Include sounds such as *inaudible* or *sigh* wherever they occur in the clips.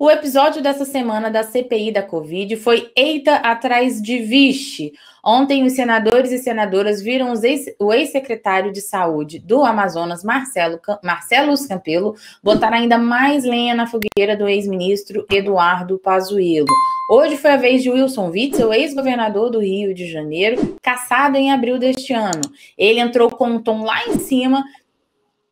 O episódio dessa semana da CPI da Covid foi Eita atrás de Vixe. Ontem, os senadores e senadoras viram ex, o ex-secretário de Saúde do Amazonas, Marcelo, Marcelo Campelo, botar ainda mais lenha na fogueira do ex-ministro Eduardo Pazuello. Hoje foi a vez de Wilson Witzel, ex-governador do Rio de Janeiro, caçado em abril deste ano. Ele entrou com um tom lá em cima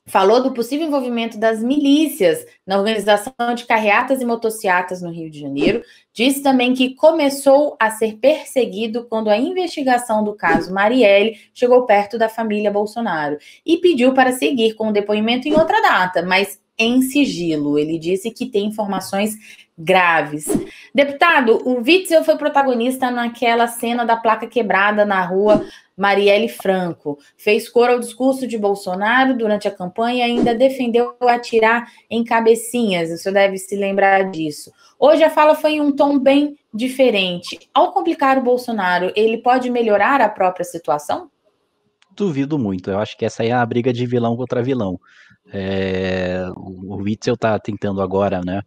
falou do possível envolvimento das milícias na organização de carreatas e motocicletas no Rio de Janeiro. Disse também que começou a ser perseguido quando a investigação do caso Marielle chegou perto da família Bolsonaro e pediu para seguir com o depoimento em outra data, mas em sigilo. Ele disse que tem informações graves. Deputado, o Witzel foi protagonista naquela cena da placa quebrada na rua Marielle Franco. Fez cor ao discurso de Bolsonaro durante a campanha e ainda defendeu atirar em cabecinhas. Você deve se lembrar disso. Hoje a fala foi em um tom bem diferente. Ao complicar o Bolsonaro, ele pode melhorar a própria situação? Duvido muito. Eu acho que essa é a briga de vilão contra vilão. É, o Witzel está tentando agora, né,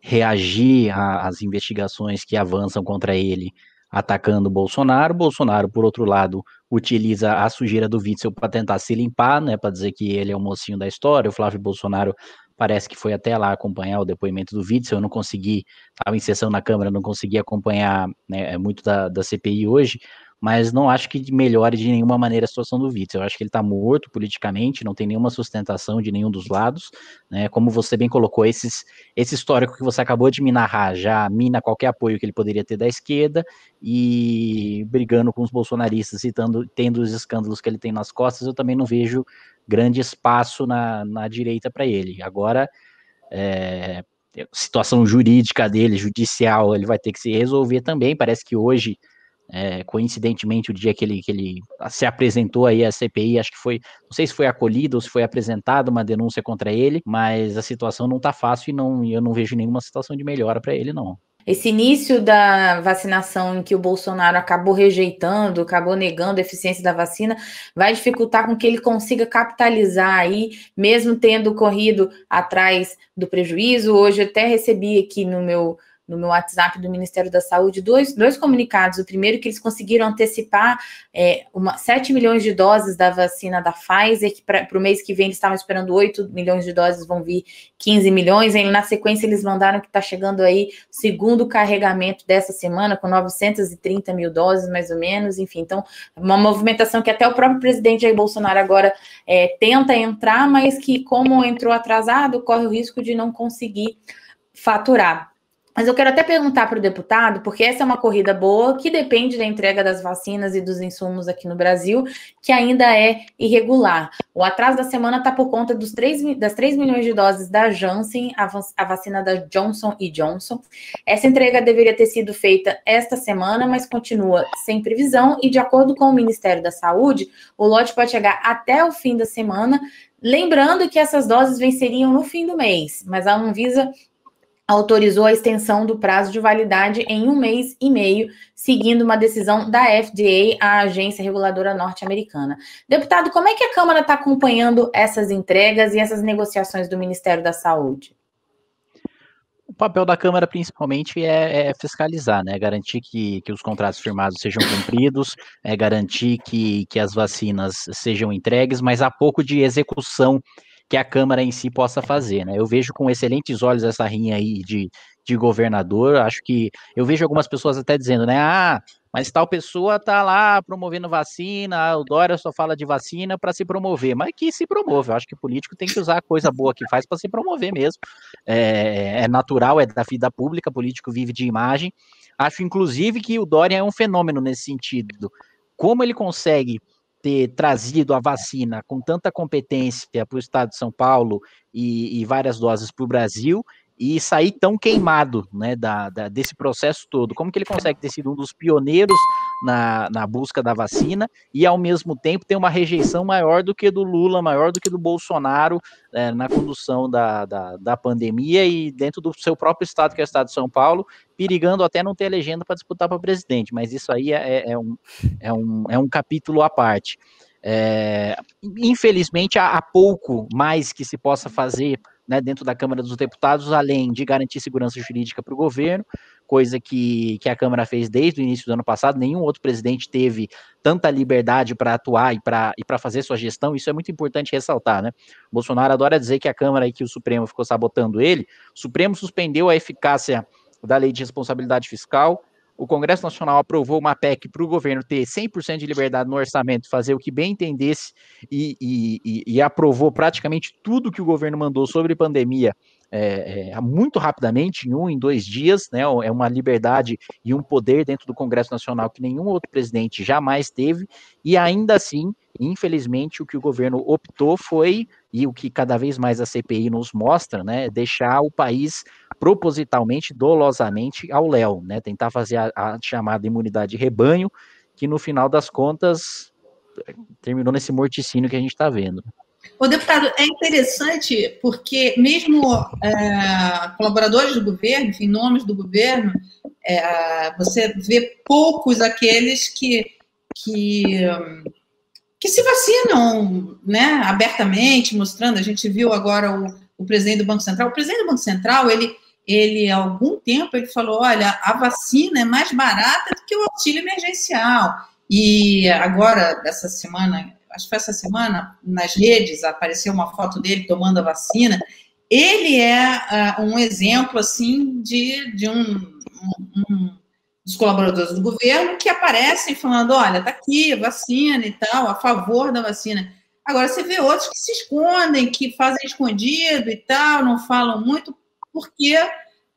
reagir às investigações que avançam contra ele, atacando Bolsonaro. Bolsonaro, por outro lado, utiliza a sujeira do Witzel para tentar se limpar, né, para dizer que ele é o mocinho da história. O Flávio Bolsonaro parece que foi até lá acompanhar o depoimento do Witzel, eu não consegui, estava em sessão na Câmara, não consegui acompanhar né, é muito da, da CPI hoje, mas não acho que melhore de nenhuma maneira a situação do Witzel. Eu acho que ele está morto politicamente, não tem nenhuma sustentação de nenhum dos lados. Né? Como você bem colocou, esses, esse histórico que você acabou de me narrar já mina qualquer apoio que ele poderia ter da esquerda e brigando com os bolsonaristas e tando, tendo os escândalos que ele tem nas costas, eu também não vejo grande espaço na, na direita para ele. Agora, é, situação jurídica dele, judicial, ele vai ter que se resolver também. Parece que hoje é, coincidentemente, o dia que ele, que ele se apresentou aí à CPI, acho que foi, não sei se foi acolhido ou se foi apresentada uma denúncia contra ele, mas a situação não está fácil e não, eu não vejo nenhuma situação de melhora para ele, não. Esse início da vacinação em que o Bolsonaro acabou rejeitando, acabou negando a eficiência da vacina, vai dificultar com que ele consiga capitalizar aí, mesmo tendo corrido atrás do prejuízo. Hoje até recebi aqui no meu no meu WhatsApp do Ministério da Saúde dois, dois comunicados. O primeiro que eles conseguiram antecipar é, uma, 7 milhões de doses da vacina da Pfizer, que para o mês que vem eles estavam esperando 8 milhões de doses, vão vir 15 milhões. E na sequência eles mandaram que está chegando aí o segundo carregamento dessa semana, com 930 mil doses, mais ou menos. Enfim, então, uma movimentação que até o próprio presidente Jair Bolsonaro agora é, tenta entrar, mas que, como entrou atrasado, corre o risco de não conseguir faturar. Mas eu quero até perguntar para o deputado, porque essa é uma corrida boa que depende da entrega das vacinas e dos insumos aqui no Brasil, que ainda é irregular. O atraso da semana está por conta dos 3, das 3 milhões de doses da Janssen, a vacina da Johnson Johnson. Essa entrega deveria ter sido feita esta semana, mas continua sem previsão, e de acordo com o Ministério da Saúde, o lote pode chegar até o fim da semana, Lembrando que essas doses venceriam no fim do mês, mas a Anvisa autorizou a extensão do prazo de validade em um mês e meio, seguindo uma decisão da FDA, a agência reguladora norte-americana. Deputado, como é que a Câmara está acompanhando essas entregas e essas negociações do Ministério da Saúde? O papel da Câmara, principalmente, é, é fiscalizar, né? Garantir que, que os contratos firmados sejam cumpridos, é garantir que, que as vacinas sejam entregues, mas há pouco de execução que a Câmara em si possa fazer. Né? Eu vejo com excelentes olhos essa rinha aí de, de governador. Acho que eu vejo algumas pessoas até dizendo, né? Ah, mas tal pessoa tá lá promovendo vacina, ah, o Dória só fala de vacina para se promover. Mas que se promove, eu acho que político tem que usar a coisa boa que faz para se promover mesmo. É, é natural, é da vida pública, político vive de imagem. Acho, inclusive, que o Dória é um fenômeno nesse sentido. Como ele consegue ter trazido a vacina com tanta competência para o estado de São Paulo e, e várias doses para o Brasil e sair tão queimado né, da, da, desse processo todo? Como que ele consegue ter sido um dos pioneiros na, na busca da vacina e, ao mesmo tempo, ter uma rejeição maior do que do Lula, maior do que do Bolsonaro é, na condução da, da, da, pandemia e dentro do seu próprio estado, que é o estado de São Paulo, perigando até não ter legenda para disputar para presidente? Mas isso aí é, é, é, um, é, um, é um capítulo à parte. É, infelizmente, há, há pouco mais que se possa fazer né, dentro da Câmara dos Deputados, além de garantir segurança jurídica para o governo, coisa que, que a Câmara fez desde o início do ano passado, nenhum outro presidente teve tanta liberdade para atuar e para e fazer sua gestão, isso é muito importante ressaltar, né? O Bolsonaro adora dizer que a Câmara e que o Supremo ficou sabotando ele, o Supremo suspendeu a eficácia da lei de responsabilidade fiscal, o Congresso Nacional aprovou uma PEC para o governo ter 100% de liberdade no orçamento, fazer o que bem entendesse e, e, e, aprovou praticamente tudo que o governo mandou sobre pandemia é, é, muito rapidamente, em um, em dois dias, né? É uma liberdade e um poder dentro do Congresso Nacional que nenhum outro presidente jamais teve, e ainda assim, infelizmente, o que o governo optou foi, e o que cada vez mais a CPI nos mostra, né? Deixar o país propositalmente, dolosamente ao léu, né? Tentar fazer a, a chamada imunidade rebanho, que no final das contas terminou nesse morticínio que a gente está vendo. O deputado, é interessante porque mesmo é, colaboradores do governo, enfim, nomes do governo, é, você vê poucos aqueles que, que, que se vacinam né, abertamente, mostrando. A gente viu agora o, o presidente do Banco Central. O presidente do Banco Central, ele, ele há algum tempo, ele falou, olha, a vacina é mais barata do que o auxílio emergencial. E agora, dessa semana acho que foi essa semana, nas redes, apareceu uma foto dele tomando a vacina. Ele é uh, um exemplo, assim, de, de um, um, um dos colaboradores do governo que aparecem falando: olha, tá aqui, vacina e tal, a favor da vacina. Agora, você vê outros que se escondem, que fazem escondido e tal, não falam muito, porque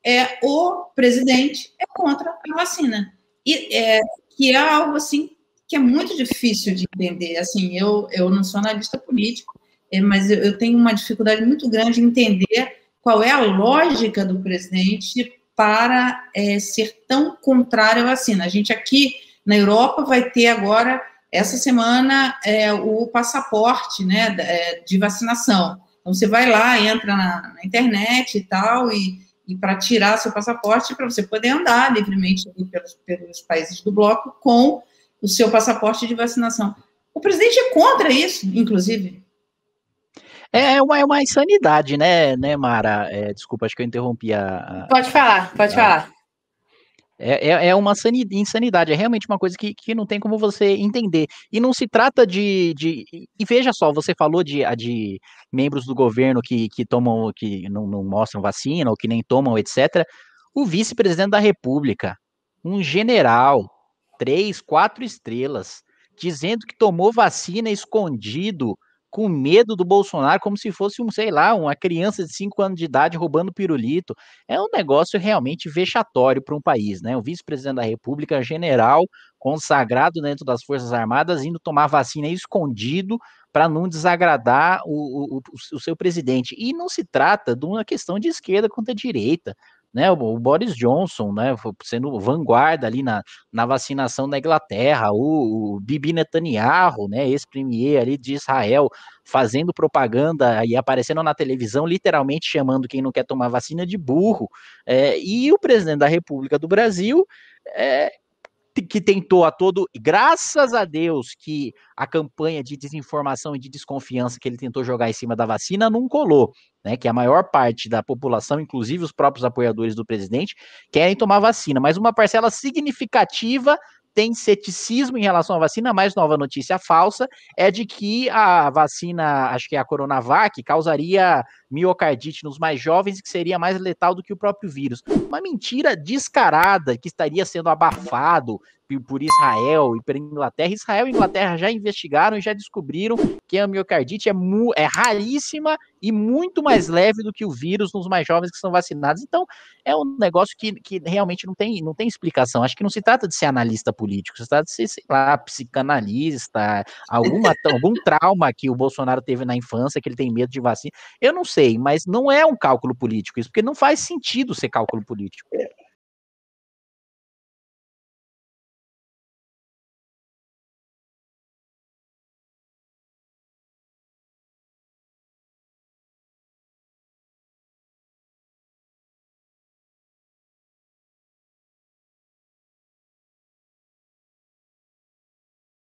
é o presidente é contra a vacina. E é, que é algo assim que é muito difícil de entender. Assim, eu, eu não sou analista político, é, mas eu, tenho uma dificuldade muito grande em entender qual é a lógica do presidente para é, ser tão contrário à vacina. A gente aqui na Europa vai ter agora, essa semana, é, o passaporte né, é, de vacinação. Então, você vai lá, entra na, na internet e tal, e, e para tirar seu passaporte, para você poder andar livremente pelos, pelos países do bloco com o seu passaporte de vacinação. O presidente é contra isso, inclusive. É, é uma, é uma insanidade, né, né Mara? É, desculpa, acho que eu interrompi a. pode falar, pode a, falar. É, é, é uma insanidade, é realmente uma coisa que, que não tem como você entender. E não se trata de. de e veja só, você falou de, de membros do governo que, que tomam, que não, não mostram vacina ou que nem tomam, etc. O vice-presidente da República, um general, três, quatro estrelas, dizendo que tomou vacina escondido, com medo do Bolsonaro, como se fosse um, sei lá, uma criança de cinco anos de idade roubando pirulito. É um negócio realmente vexatório para um país, né? O vice-presidente da República, general, consagrado dentro das Forças Armadas, indo tomar vacina escondido para não desagradar o, o, o, seu presidente. E não se trata de uma questão de esquerda contra direita né, o Boris Johnson, né, sendo vanguarda ali na, na vacinação da Inglaterra, o, o Bibi Netanyahu, né, ex-premier ali de Israel, fazendo propaganda e aparecendo na televisão, literalmente chamando quem não quer tomar vacina de burro, é, e o presidente da República do Brasil é, que tentou a todo, graças a Deus que a campanha de desinformação e de desconfiança que ele tentou jogar em cima da vacina não colou, né? Que a maior parte da população, inclusive os próprios apoiadores do presidente, querem tomar vacina, mas uma parcela significativa tem ceticismo em relação à vacina, mas nova notícia falsa é de que a vacina, acho que é a Coronavac, causaria miocardite nos mais jovens e que seria mais letal do que o próprio vírus. Uma mentira descarada que estaria sendo abafado, por Israel e pela Inglaterra. Israel e Inglaterra já investigaram e já descobriram que a miocardite é, é raríssima e muito mais leve do que o vírus nos mais jovens que são vacinados. Então, é um negócio que, que realmente não tem, não tem explicação. Acho que não se trata de ser analista político, se trata de ser, sei lá, psicanalista, alguma, *laughs* algum trauma que o Bolsonaro teve na infância, que ele tem medo de vacina. Eu não sei, mas não é um cálculo político isso, porque não faz sentido ser cálculo político. É,